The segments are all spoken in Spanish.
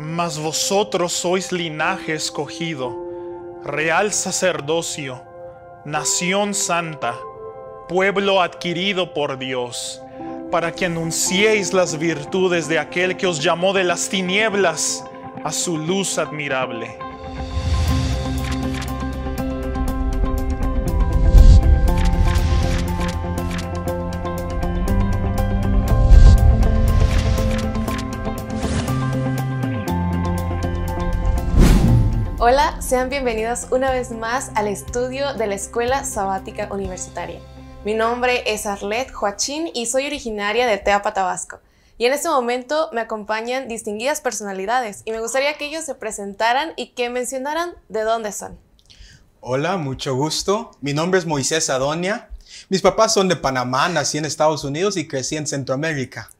Mas vosotros sois linaje escogido, real sacerdocio, nación santa, pueblo adquirido por Dios, para que anunciéis las virtudes de aquel que os llamó de las tinieblas a su luz admirable. Sean bienvenidos una vez más al estudio de la Escuela Sabática Universitaria. Mi nombre es Arlette Joachín y soy originaria de Teapa, Tabasco. Y en este momento me acompañan distinguidas personalidades y me gustaría que ellos se presentaran y que mencionaran de dónde son. Hola, mucho gusto. Mi nombre es Moisés Adonia. Mis papás son de Panamá, nací en Estados Unidos y crecí en Centroamérica.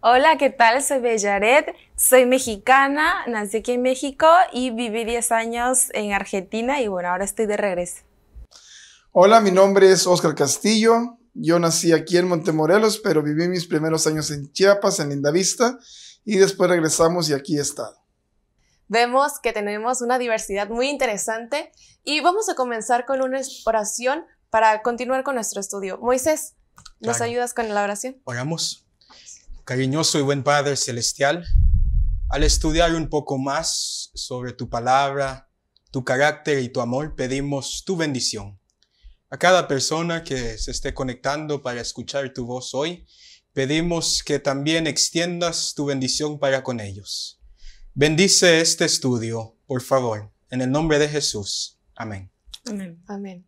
Hola, ¿qué tal? Soy Bellaret, soy mexicana, nací aquí en México y viví 10 años en Argentina y bueno, ahora estoy de regreso. Hola, mi nombre es Oscar Castillo, yo nací aquí en Montemorelos, pero viví mis primeros años en Chiapas, en Lindavista, y después regresamos y aquí he estado. Vemos que tenemos una diversidad muy interesante y vamos a comenzar con una oración para continuar con nuestro estudio. Moisés, ¿nos ayudas con la oración? Oramos. Cariñoso y buen Padre Celestial, al estudiar un poco más sobre tu palabra, tu carácter y tu amor, pedimos tu bendición. A cada persona que se esté conectando para escuchar tu voz hoy, pedimos que también extiendas tu bendición para con ellos. Bendice este estudio, por favor, en el nombre de Jesús. Amén. Amén.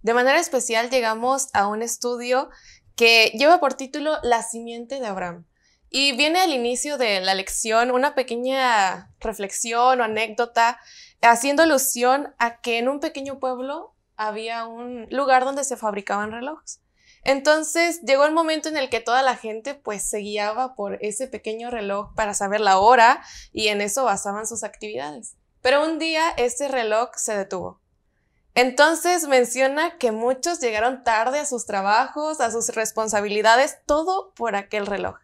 De manera especial llegamos a un estudio que lleva por título La simiente de Abraham. Y viene al inicio de la lección una pequeña reflexión o anécdota haciendo alusión a que en un pequeño pueblo había un lugar donde se fabricaban relojes. Entonces llegó el momento en el que toda la gente pues se guiaba por ese pequeño reloj para saber la hora y en eso basaban sus actividades. Pero un día ese reloj se detuvo. Entonces menciona que muchos llegaron tarde a sus trabajos, a sus responsabilidades, todo por aquel reloj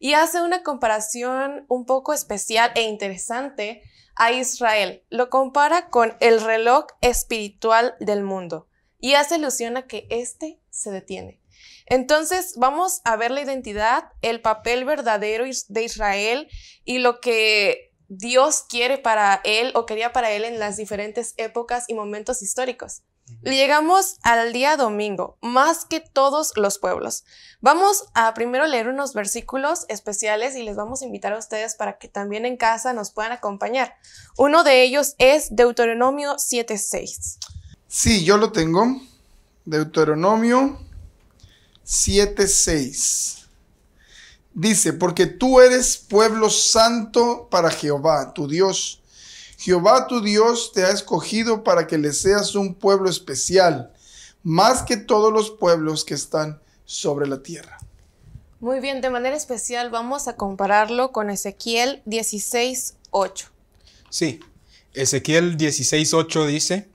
y hace una comparación un poco especial e interesante a Israel. Lo compara con el reloj espiritual del mundo y hace alusión a que éste se detiene. Entonces vamos a ver la identidad, el papel verdadero de Israel y lo que Dios quiere para él o quería para él en las diferentes épocas y momentos históricos. Llegamos al día domingo, más que todos los pueblos. Vamos a primero leer unos versículos especiales y les vamos a invitar a ustedes para que también en casa nos puedan acompañar. Uno de ellos es Deuteronomio 7.6. Sí, yo lo tengo. Deuteronomio 7.6. Dice, porque tú eres pueblo santo para Jehová, tu Dios. Jehová tu Dios te ha escogido para que le seas un pueblo especial, más que todos los pueblos que están sobre la tierra. Muy bien, de manera especial vamos a compararlo con Ezequiel 16.8. Sí, Ezequiel 16.8 dice,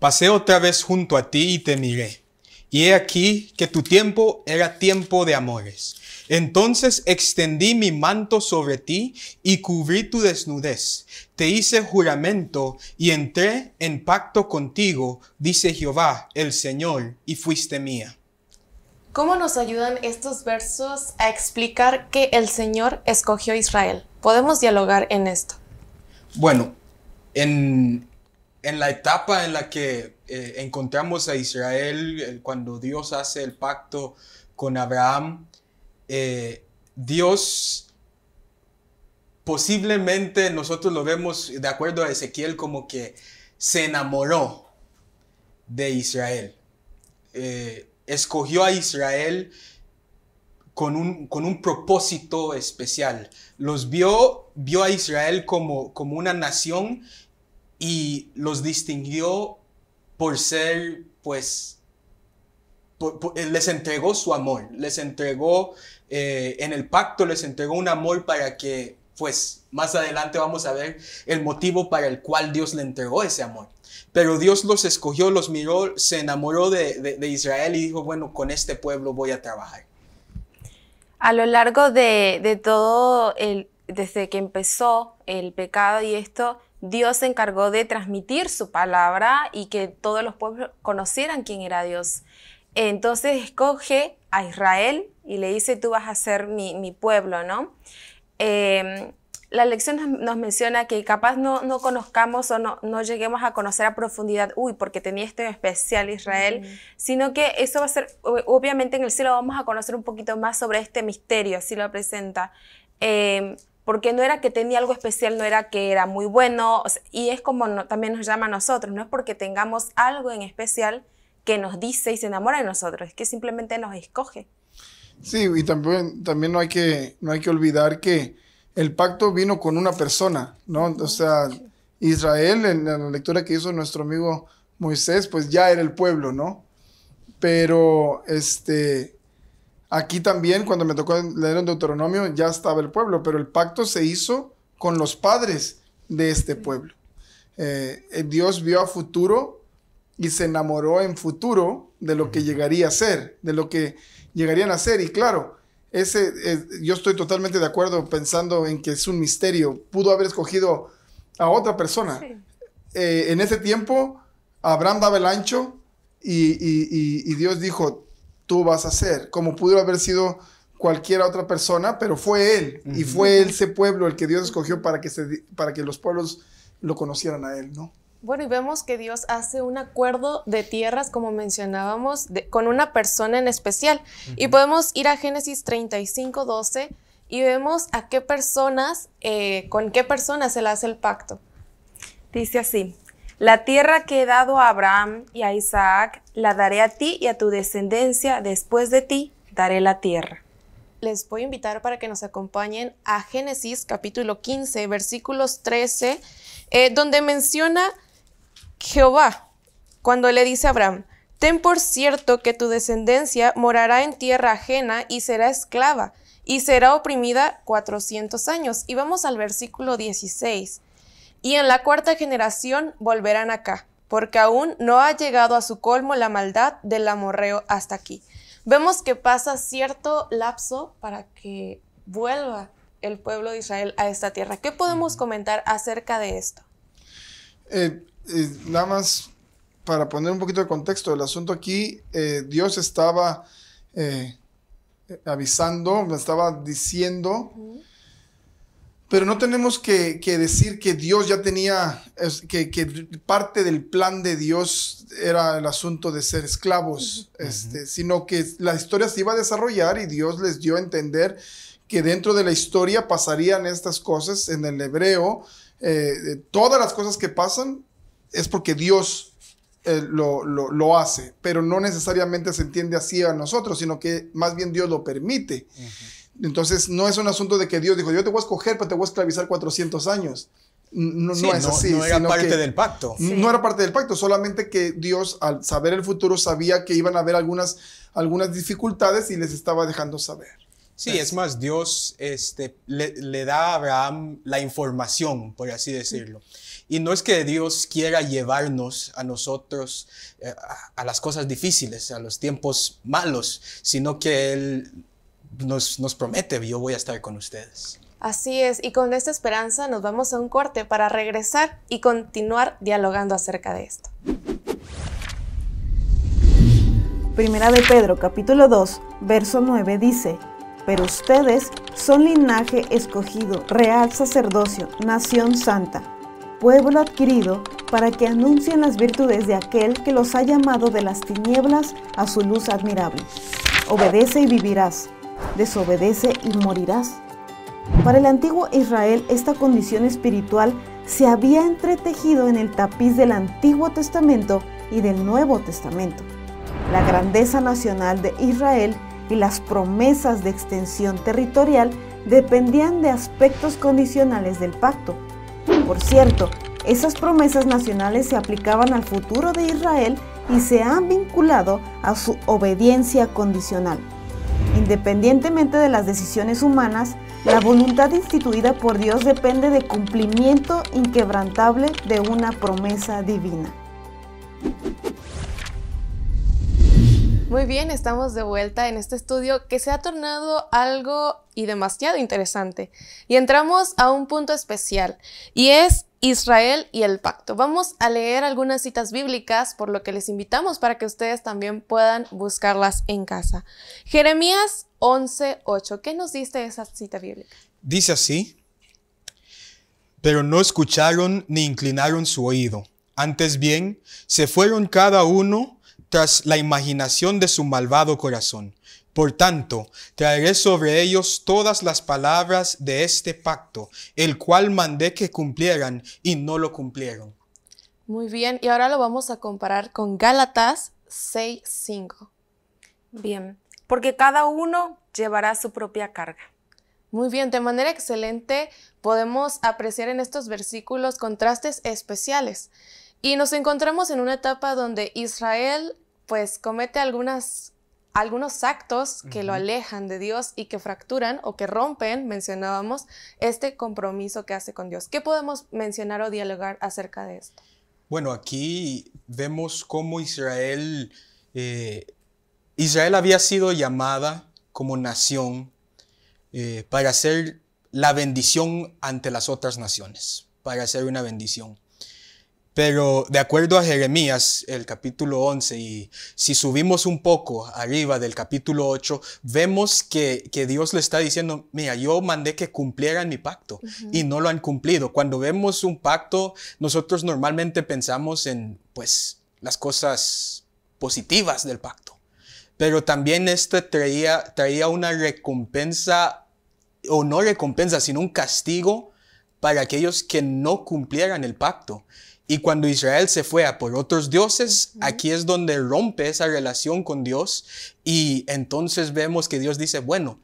Pasé otra vez junto a ti y te miré, y he aquí que tu tiempo era tiempo de amores entonces extendí mi manto sobre ti y cubrí tu desnudez. Te hice juramento y entré en pacto contigo, dice Jehová el Señor, y fuiste mía. ¿Cómo nos ayudan estos versos a explicar que el Señor escogió a Israel? Podemos dialogar en esto. Bueno, en, la etapa en la que eh, encontramos a Israel, eh, cuando Dios hace el pacto con Abraham, eh, Dios posiblemente nosotros lo vemos de acuerdo a Ezequiel como que se enamoró de Israel. Eh, escogió a Israel con un, con un, propósito especial. Los vio, vio a Israel como, como una nación y los distinguió por ser, pues, eh, les entregó su amor, les entregó eh, en el pacto, les entregó un amor para que, pues, más adelante vamos a ver el motivo para el cual Dios le entregó ese amor. Pero Dios los escogió, los miró, se enamoró de, Israel y dijo, bueno, con este pueblo voy a trabajar. A lo largo de, todo, el, desde que empezó el pecado y esto, Dios se encargó de transmitir su palabra y que todos los pueblos conocieran quién era Dios. Entonces escoge a Israel y le dice, tú vas a ser mi, pueblo, ¿no? Em, la lección nos menciona que capaz no, no conozcamos o no, no, lleguemos a conocer a profundidad, uy, porque tenía esto en especial Israel, sino que eso va a ser, obviamente en el cielo vamos a conocer un poquito más sobre este misterio, así lo presenta. Em, porque no era que tenía algo especial, no era que era muy bueno, y es como también nos llama a nosotros, no es porque tengamos algo en especial, que nos dice y se enamora de nosotros, es que simplemente nos escoge. Sí, y también, también no, hay que, no hay que olvidar que el pacto vino con una persona, ¿no? O sea, Israel, en la lectura que hizo nuestro amigo Moisés, pues ya era el pueblo, ¿no? Pero este, aquí también, cuando me tocó leer en Deuteronomio, ya estaba el pueblo, pero el pacto se hizo con los padres de este pueblo. Eh, eh, Dios vio a futuro y se enamoró en futuro de lo que llegaría a ser, de lo que llegarían a ser. Y claro, ese, eh, yo estoy totalmente de acuerdo pensando en que es un misterio. Pudo haber escogido a otra persona. Eh, en ese tiempo, Abraham daba el ancho y, Dios dijo, tú vas a ser, como pudo haber sido cualquier otra persona, pero fue él. Y fue ese pueblo el que Dios escogió para que, se, para que los pueblos lo conocieran a él, ¿no? Bueno, y vemos que Dios hace un acuerdo de tierras, como mencionábamos, con una persona en especial. Y podemos ir a Génesis 35, 12 y vemos a qué personas, eh, con qué personas se le hace el pacto. Dice así, la tierra que he dado a Abraham y a Isaac, la daré a ti y a tu descendencia, después de ti daré la tierra. Les voy a invitar para que nos acompañen a Génesis capítulo 15, versículos 13, eh, donde menciona Jehová, cuando le dice a Abraham, ten por cierto que tu descendencia morará en tierra ajena y será esclava y será oprimida 400 años. Y vamos al versículo 16. Y en la cuarta generación volverán acá, porque aún no ha llegado a su colmo la maldad del amorreo hasta aquí. Vemos que pasa cierto lapso para que vuelva el pueblo de Israel a esta tierra. ¿Qué podemos comentar acerca de esto? Eh, eh, nada más para poner un poquito de contexto, del asunto aquí, eh, Dios estaba eh, avisando, me estaba diciendo, pero no tenemos que, decir que Dios ya tenía, que, parte del plan de Dios era el asunto de ser esclavos, este, sino que la historia se iba a desarrollar y Dios les dio a entender que dentro de la historia pasarían estas cosas en el hebreo. todas las cosas que pasan es porque Dios eh, lo, hace, pero no necesariamente se entiende así a nosotros, sino que más bien Dios lo permite. Entonces, no es un asunto de que Dios dijo, yo te voy a escoger, pero te voy a esclavizar 400 años. No, es así. No era parte del pacto. No era parte del pacto, solamente que Dios, al saber el futuro, sabía que iban a haber algunas, algunas dificultades y les estaba dejando saber. Sí, es más, Dios este, le, da a Abraham la información, por así decirlo. Y no es que Dios quiera llevarnos a nosotros eh, a, las cosas difíciles, a los tiempos malos, sino que Él nos, nos promete, yo voy a estar con ustedes. Así es, y con esta esperanza nos vamos a un corte para regresar y continuar dialogando acerca de esto. Primera de Pedro capítulo 2, verso 9 dice, Pero ustedes son linaje escogido, real sacerdocio, nación santa pueblo adquirido, para que anuncien las virtudes de aquel que los ha llamado de las tinieblas a su luz admirable. Obedece y vivirás, desobedece y morirás. Para el antiguo Israel esta condición espiritual se había entretejido en el tapiz del Antiguo Testamento y del Nuevo Testamento. La grandeza nacional de Israel y las promesas de extensión territorial dependían de aspectos condicionales del pacto, por cierto, esas promesas nacionales se aplicaban al futuro de Israel y se han vinculado a su obediencia condicional. Independientemente de las decisiones humanas, la voluntad instituida por Dios depende de cumplimiento inquebrantable de una promesa divina. Muy bien, estamos de vuelta en este estudio que se ha tornado algo y demasiado interesante. Y entramos a un punto especial, y es Israel y el pacto. Vamos a leer algunas citas bíblicas, por lo que les invitamos para que ustedes también puedan buscarlas en casa. Jeremías 11:8, ¿qué nos dice esa cita bíblica? Dice así, pero no escucharon ni inclinaron su oído. Antes bien, se fueron cada uno tras la imaginación de su malvado corazón. Por tanto, traeré sobre ellos todas las palabras de este pacto, el cual mandé que cumplieran y no lo cumplieron. Muy bien, y ahora lo vamos a comparar con Gálatas 6.5. Bien, porque cada uno llevará su propia carga. Muy bien, de manera excelente podemos apreciar en estos versículos contrastes especiales. Y nos encontramos en una etapa donde Israel pues comete algunas, algunos actos que lo alejan de Dios y que fracturan o que rompen, mencionábamos, este compromiso que hace con Dios. ¿Qué podemos mencionar o dialogar acerca de esto? Bueno, aquí vemos cómo Israel, eh, Israel había sido llamada como nación eh, para ser la bendición ante las otras naciones, para ser una bendición. Pero de acuerdo a Jeremías, el capítulo 11, y si subimos un poco arriba del capítulo 8, vemos que, Dios le está diciendo, mira, yo mandé que cumplieran mi pacto y no lo han cumplido. Cuando vemos un pacto, nosotros normalmente pensamos en, pues, las cosas positivas del pacto. Pero también este traía, traía una recompensa, o no recompensa, sino un castigo para aquellos que no cumplieran el pacto. Y cuando Israel se fue a por otros dioses, aquí es donde rompe esa relación con Dios y entonces vemos que Dios dice, bueno,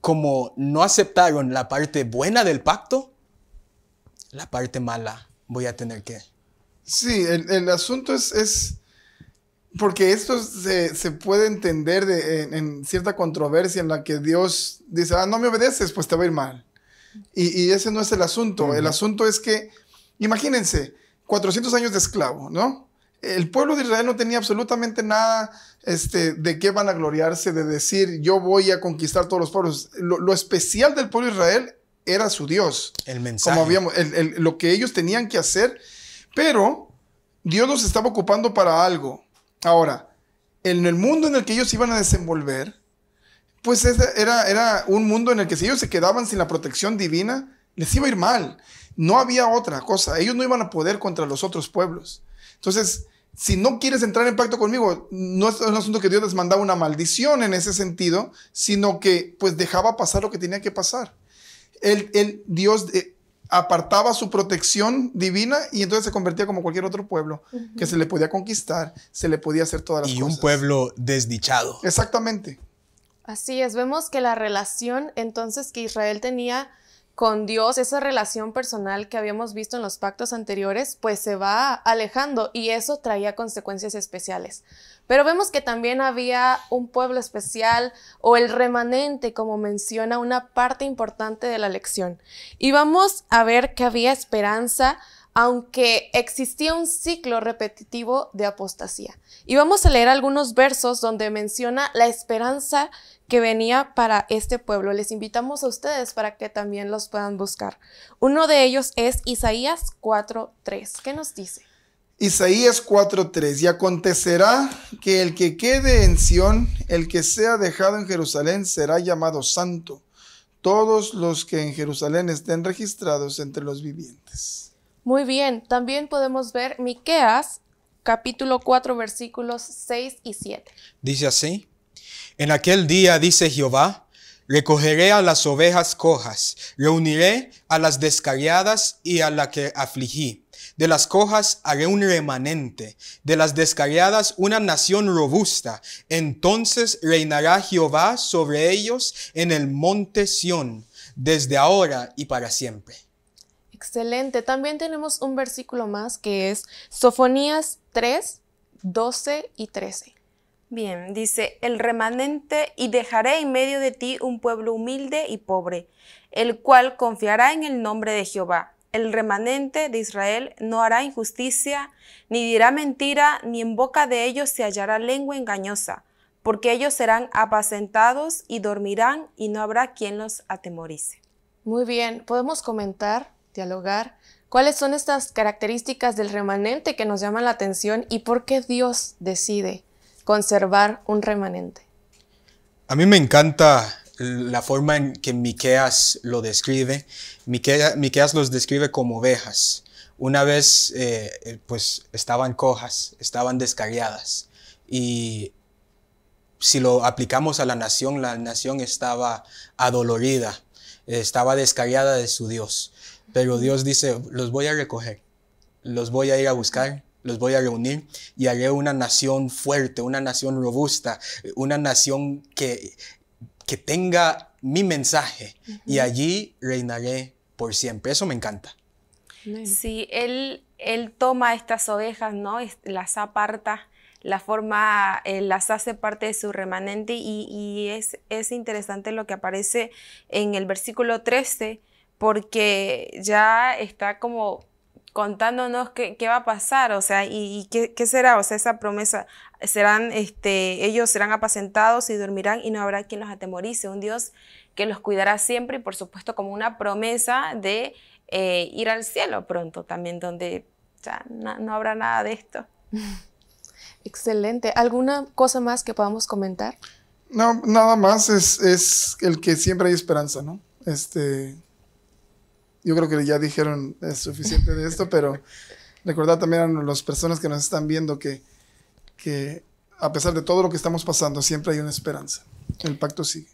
como no aceptaron la parte buena del pacto, la parte mala voy a tener que. Sí, el, el asunto es, porque esto se, se puede entender en, cierta controversia en la que Dios dice, ah, no me obedeces, pues te va a ir mal. Y, ese no es el asunto. El asunto es que, imagínense, 400 años de esclavo, ¿no? El pueblo de Israel no tenía absolutamente nada este, de qué van a gloriarse, de decir yo voy a conquistar todos los pueblos. Lo, especial del pueblo de Israel era su Dios. El mensaje. lo que ellos tenían que hacer, pero Dios los estaba ocupando para algo. Ahora, en el mundo en el que ellos iban a desenvolver, pues era, era un mundo en el que si ellos se quedaban sin la protección divina, les iba a ir mal. No había otra cosa. Ellos no iban a poder contra los otros pueblos. Entonces, si no quieres entrar en pacto conmigo, no es un asunto que Dios les mandaba una maldición en ese sentido, sino que pues dejaba pasar lo que tenía que pasar. El, Dios eh, apartaba su protección divina y entonces se convertía como cualquier otro pueblo, que se le podía conquistar, se le podía hacer todas las cosas. Y un pueblo desdichado. Exactamente. Así es, vemos que la relación entonces que Israel tenía con Dios, esa relación personal que habíamos visto en los pactos anteriores, pues se va alejando y eso traía consecuencias especiales. Pero vemos que también había un pueblo especial o el remanente, como menciona una parte importante de la lección. Y vamos a ver que había esperanza aunque existía un ciclo repetitivo de apostasía. Y vamos a leer algunos versos donde menciona la esperanza que venía para este pueblo. Les invitamos a ustedes para que también los puedan buscar. Uno de ellos es Isaías 4.3. ¿Qué nos dice? Isaías 4:3 Y acontecerá que el que quede en Sión, el que sea dejado en Jerusalén, será llamado santo. Todos los que en Jerusalén estén registrados entre los vivientes. Muy bien, también podemos ver Miqueas capítulo 4 versículos 6 y 7. Dice así: En aquel día dice Jehová, recogeré a las ovejas cojas, reuniré a las descarriadas y a la que afligí. De las cojas haré un remanente, de las descarriadas una nación robusta. Entonces reinará Jehová sobre ellos en el monte Sión, desde ahora y para siempre. Excelente. También tenemos un versículo más que es Sofonías 3, 12 y 13. Bien, dice, el remanente y dejaré en medio de ti un pueblo humilde y pobre, el cual confiará en el nombre de Jehová. El remanente de Israel no hará injusticia, ni dirá mentira, ni en boca de ellos se hallará lengua engañosa, porque ellos serán apacentados y dormirán y no habrá quien los atemorice. Muy bien, podemos comentar dialogar. ¿Cuáles son estas características del remanente que nos llaman la atención y por qué Dios decide conservar un remanente? A mí me encanta la forma en que Miqueas lo describe. Miqueas, los describe como ovejas. Una vez, eh, eh, pues, estaban cojas, estaban descarriadas. Y si lo aplicamos a la nación, la nación estaba adolorida, estaba descarriada de su Dios. Pero Dios dice, los voy a recoger, los voy a ir a buscar, los voy a reunir y haré una nación fuerte, una nación robusta, una nación que, que tenga mi mensaje y allí reinaré por siempre. Eso me encanta. Sí, él, él toma estas ovejas, ¿no? Las aparta la forma, eh, las hace parte de su remanente y, es, es, interesante lo que aparece en el versículo 13, porque ya está como contándonos qué, va a pasar, o sea, y, qué, será, o sea, esa promesa, serán, este, ellos serán apacentados y dormirán y no habrá quien los atemorice, un Dios que los cuidará siempre y por supuesto como una promesa de eh, ir al cielo pronto también, donde ya no, habrá nada de esto. Excelente. ¿Alguna cosa más que podamos comentar? No, nada más es, es el que siempre hay esperanza, ¿no? Este, yo creo que ya dijeron es suficiente de esto, pero recordar también a las personas que nos están viendo que, que a pesar de todo lo que estamos pasando, siempre hay una esperanza. El pacto sigue.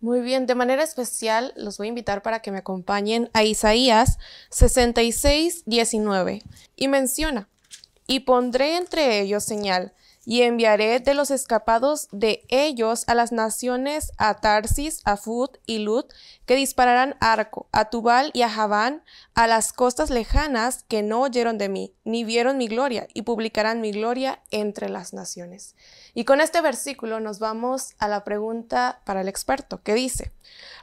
Muy bien, de manera especial los voy a invitar para que me acompañen a Isaías 66, 19 y menciona, y pondré entre ellos señal y enviaré de los escapados de ellos a las naciones a Tarsis, a Fut y Lut, que dispararán arco, a Tubal y a Javán, a las costas lejanas que no oyeron de mí, ni vieron mi gloria, y publicarán mi gloria entre las naciones. Y con este versículo nos vamos a la pregunta para el experto, que dice,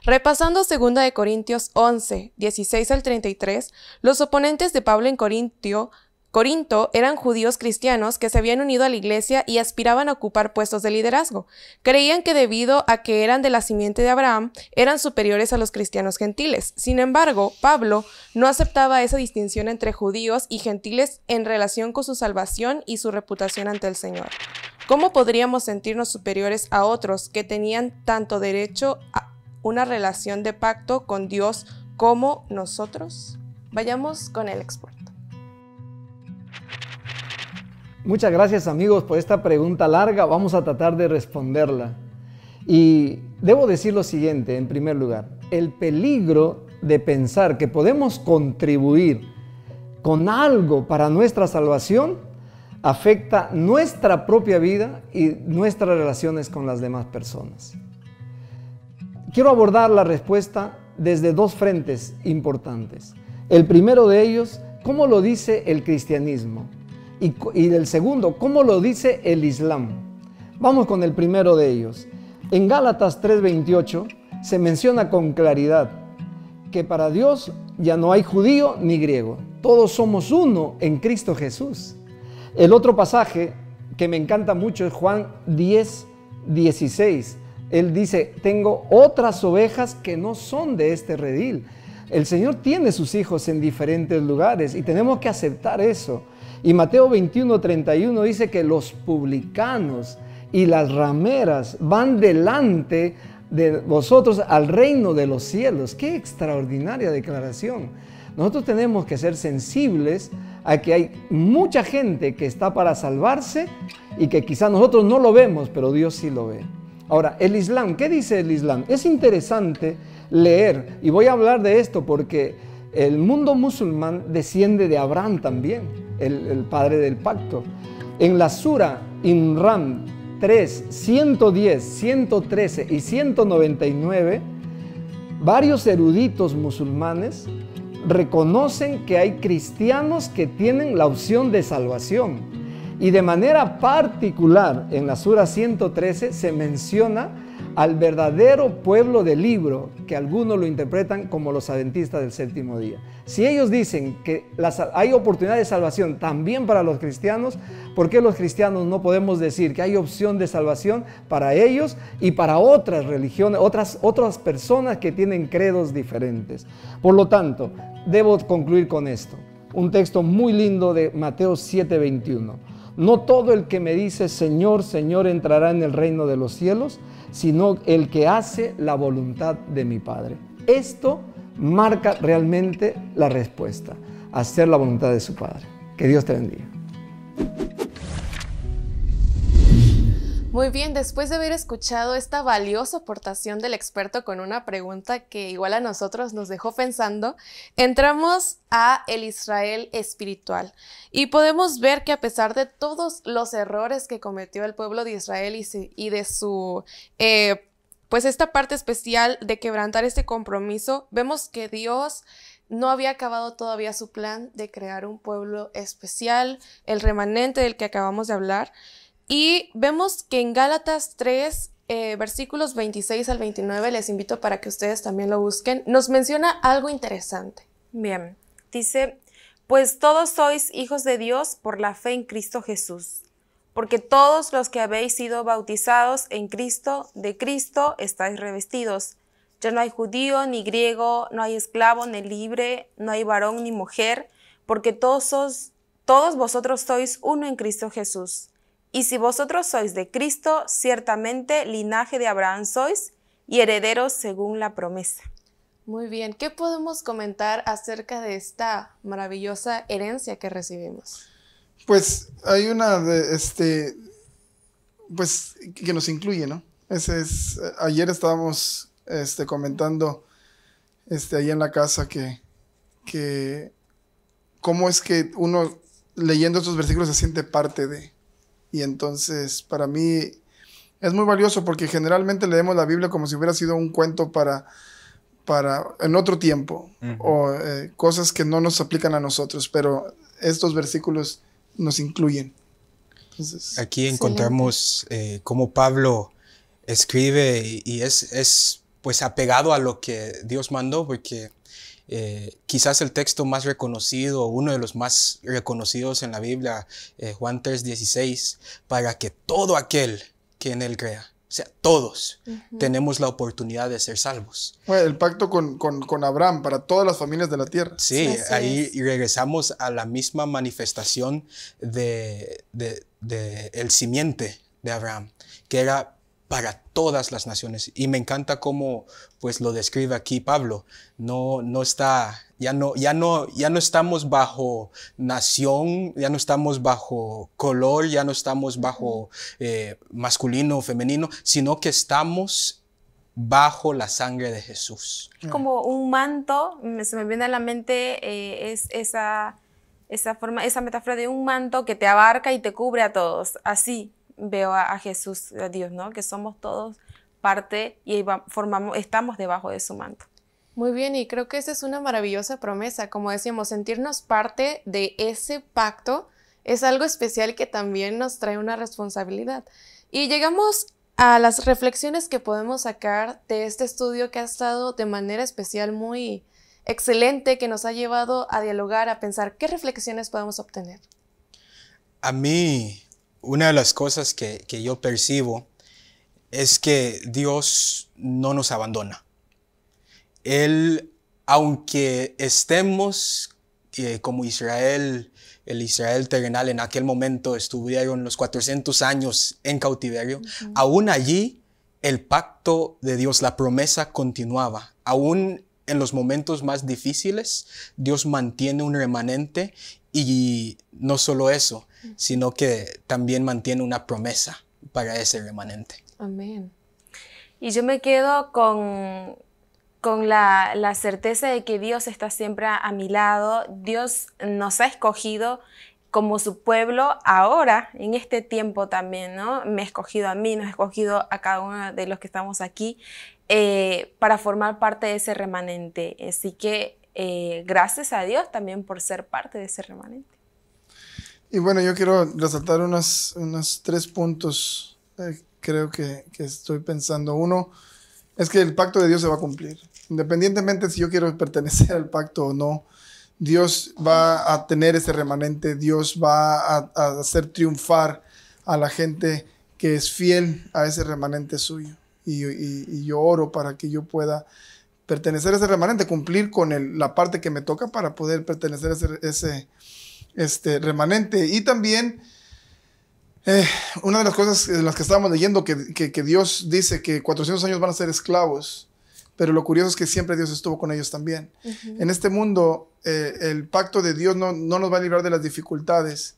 repasando 2 de Corintios 11, 16 al 33, los oponentes de Pablo en Corintio Corinto eran judíos cristianos que se habían unido a la iglesia y aspiraban a ocupar puestos de liderazgo. Creían que debido a que eran de la simiente de Abraham, eran superiores a los cristianos gentiles. Sin embargo, Pablo no aceptaba esa distinción entre judíos y gentiles en relación con su salvación y su reputación ante el Señor. ¿Cómo podríamos sentirnos superiores a otros que tenían tanto derecho a una relación de pacto con Dios como nosotros? Vayamos con el export. Muchas gracias amigos por esta pregunta larga. Vamos a tratar de responderla. Y debo decir lo siguiente, en primer lugar, el peligro de pensar que podemos contribuir con algo para nuestra salvación afecta nuestra propia vida y nuestras relaciones con las demás personas. Quiero abordar la respuesta desde dos frentes importantes. El primero de ellos, ¿cómo lo dice el cristianismo? y, del segundo, cómo lo dice el Islam. Vamos con el primero de ellos. En Gálatas 3:28 se menciona con claridad que para Dios ya no hay judío ni griego, todos somos uno en Cristo Jesús. El otro pasaje que me encanta mucho es Juan 10.16. Él dice, tengo otras ovejas que no son de este redil. El Señor tiene sus hijos en diferentes lugares y tenemos que aceptar eso. Y Mateo 21, dice que los publicanos y las rameras van delante de vosotros al reino de los cielos. Qué extraordinaria declaración. Nosotros tenemos que ser sensibles a que hay mucha gente que está para salvarse y que quizás nosotros no lo vemos, pero Dios sí lo ve. Ahora, el Islam, ¿qué dice el Islam? Es interesante leer, y voy a hablar de esto porque el mundo musulmán desciende de Abraham también el, padre del pacto. En la Sura Imran 3, 110, 113 y 199, varios eruditos musulmanes reconocen que hay cristianos que tienen la opción de salvación. Y de manera particular, en la Sura 113 se menciona al verdadero pueblo del libro, que algunos lo interpretan como los adventistas del séptimo día. Si ellos dicen que hay oportunidad de salvación también para los cristianos, ¿por qué los cristianos no podemos decir que hay opción de salvación para ellos y para otras religiones, otras, otras personas que tienen credos diferentes? Por lo tanto, debo concluir con esto. Un texto muy lindo de Mateo 7:21. No todo el que me dice Señor, Señor entrará en el reino de los cielos, sino el que hace la voluntad de mi Padre. Esto marca realmente la respuesta, hacer la voluntad de su Padre. Que Dios te bendiga. Muy bien, después de haber escuchado esta valiosa aportación del experto con una pregunta que igual a nosotros nos dejó pensando, entramos a el Israel espiritual y podemos ver que a pesar de todos los errores que cometió el pueblo de Israel y, de su... Eh, pues esta parte especial de quebrantar este compromiso, vemos que Dios no había acabado todavía su plan de crear un pueblo especial, el remanente del que acabamos de hablar, y vemos que en Gálatas 3, eh, versículos 26 al 29, les invito para que ustedes también lo busquen, nos menciona algo interesante. Bien, dice, pues todos sois hijos de Dios por la fe en Cristo Jesús, porque todos los que habéis sido bautizados en Cristo, de Cristo estáis revestidos. Ya no hay judío ni griego, no hay esclavo ni libre, no hay varón ni mujer, porque todos vosotros sois uno en Cristo Jesús. Y si vosotros sois de Cristo, ciertamente linaje de Abraham sois y herederos según la promesa. Muy bien, ¿qué podemos comentar acerca de esta maravillosa herencia que recibimos? Pues hay una de este pues que nos incluye, ¿no? Ese es ayer estábamos este, comentando este ahí en la casa que que cómo es que uno leyendo estos versículos se siente parte de y entonces, para mí, es muy valioso porque generalmente leemos la Biblia como si hubiera sido un cuento para, para en otro tiempo o eh, cosas que no nos aplican a nosotros, pero estos versículos nos incluyen. Aquí encontramos eh, cómo Pablo escribe y, es, es, pues apegado a lo que Dios mandó porque eh, quizás el texto más reconocido, uno de los más reconocidos en la Biblia, eh, Juan 3:16, para que todo aquel que en él crea, o sea, todos tenemos la oportunidad de ser salvos. el pacto con, con, Abraham para todas las familias de la tierra. Sí, ahí regresamos a la misma manifestación de, de el simiente de Abraham, que era para todas las naciones. Y me encanta cómo pues lo describe aquí Pablo. No, no está, ya no, ya no, ya no estamos bajo nación, ya no estamos bajo color, ya no estamos bajo eh, masculino o femenino, sino que estamos bajo la sangre de Jesús. Como un manto, se me viene a la mente eh, es esa, esa forma, esa metáfora de un manto que te abarca y te cubre a todos, así, veo a, Jesús, a Dios, ¿no? Que somos todos parte y formamos, estamos debajo de su manto. Muy bien, y creo que esa es una maravillosa promesa, como decíamos, sentirnos parte de ese pacto es algo especial que también nos trae una responsabilidad. Y llegamos a las reflexiones que podemos sacar de este estudio que ha estado de manera especial muy excelente, que nos ha llevado a dialogar, a pensar qué reflexiones podemos obtener. A mí una de las cosas que, yo percibo es que Dios no nos abandona. Él, aunque estemos eh, como Israel, el Israel terrenal en aquel momento estuvieron los 400 años en cautiverio, aún allí el pacto de Dios, la promesa continuaba. Aún en los momentos más difíciles, Dios mantiene un remanente y no solo eso, sino que también mantiene una promesa para ese remanente. Amén. Y yo me quedo con, la, certeza de que Dios está siempre a, mi lado, Dios nos ha escogido como su pueblo ahora, en este tiempo también, ¿no? Me ha escogido a mí, nos ha escogido a cada uno de los que estamos aquí eh, para formar parte de ese remanente. Así que eh, gracias a Dios también por ser parte de ese remanente. Y bueno, yo quiero resaltar unos, tres puntos, eh, creo que, estoy pensando. Uno, es que el pacto de Dios se va a cumplir. Independientemente si yo quiero pertenecer al pacto o no, Dios va a tener ese remanente, Dios va a, hacer triunfar a la gente que es fiel a ese remanente suyo. Y, yo oro para que yo pueda pertenecer a ese remanente, cumplir con el, la parte que me toca para poder pertenecer a ese, ese este, remanente. Y también, eh, una de las cosas de las que estábamos leyendo, que, que, Dios dice que 400 años van a ser esclavos, pero lo curioso es que siempre Dios estuvo con ellos también. En este mundo, eh, el pacto de Dios no, no, nos va a librar de las dificultades,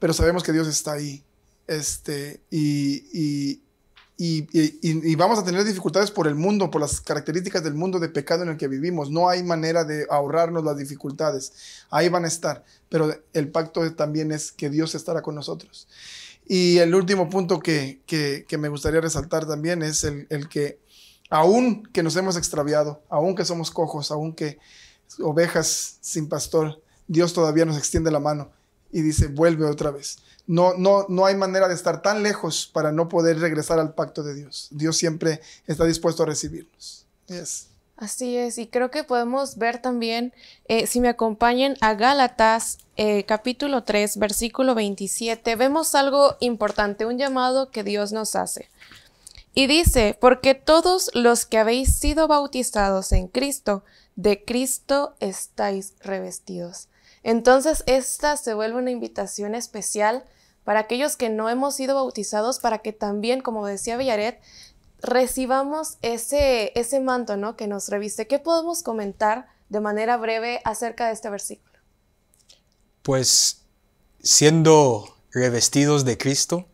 pero sabemos que Dios está ahí. Este, y, y, vamos a tener dificultades por el mundo, por las características del mundo de pecado en el que vivimos. No hay manera de ahorrarnos las dificultades. Ahí van a estar. Pero el pacto también es que Dios estará con nosotros. Y el último punto que, que, me gustaría resaltar también es el, el, que aún que nos hemos extraviado, aún que somos cojos, aún que ovejas sin pastor, Dios todavía nos extiende la mano y dice, vuelve otra vez no, no, no hay manera de estar tan lejos para no poder regresar al pacto de Dios. Dios siempre está dispuesto a recibirnos. Así es, y creo que podemos ver también, eh, si me acompañan a Gálatas eh, capítulo 3, versículo 27, vemos algo importante, un llamado que Dios nos hace. Y dice, porque todos los que habéis sido bautizados en Cristo, de Cristo estáis revestidos. Entonces esta se vuelve una invitación especial para aquellos que no hemos sido bautizados, para que también, como decía Villaret, recibamos ese, ese manto ¿no? que nos reviste. ¿Qué podemos comentar de manera breve acerca de este versículo? Pues siendo revestidos de Cristo,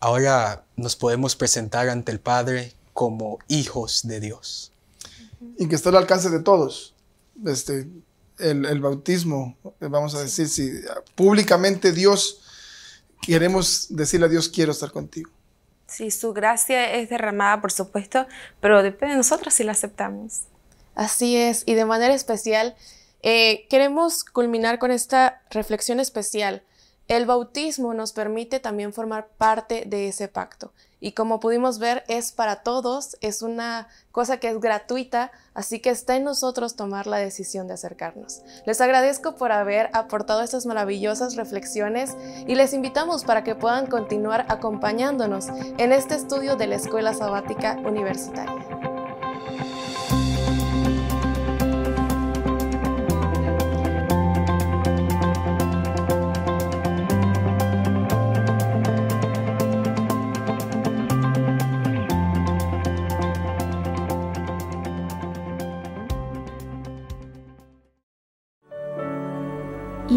ahora nos podemos presentar ante el Padre como hijos de Dios. Y que está al alcance de todos. Este, el, bautismo, eh, vamos a decir, si ah, públicamente Dios, queremos decirle a Dios, quiero estar contigo. Sí, su gracia es derramada, por supuesto, pero depende de nosotros si la aceptamos. Así es, y de manera especial, eh, queremos culminar con esta reflexión especial el bautismo nos permite también formar parte de ese pacto. Y como pudimos ver, es para todos, es una cosa que es gratuita, así que está en nosotros tomar la decisión de acercarnos. Les agradezco por haber aportado estas maravillosas reflexiones y les invitamos para que puedan continuar acompañándonos en este estudio de la Escuela Sabática Universitaria.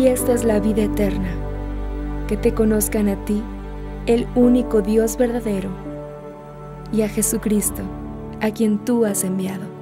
y esta es la vida eterna, que te conozcan a ti, el único Dios verdadero, y a Jesucristo, a quien tú has enviado.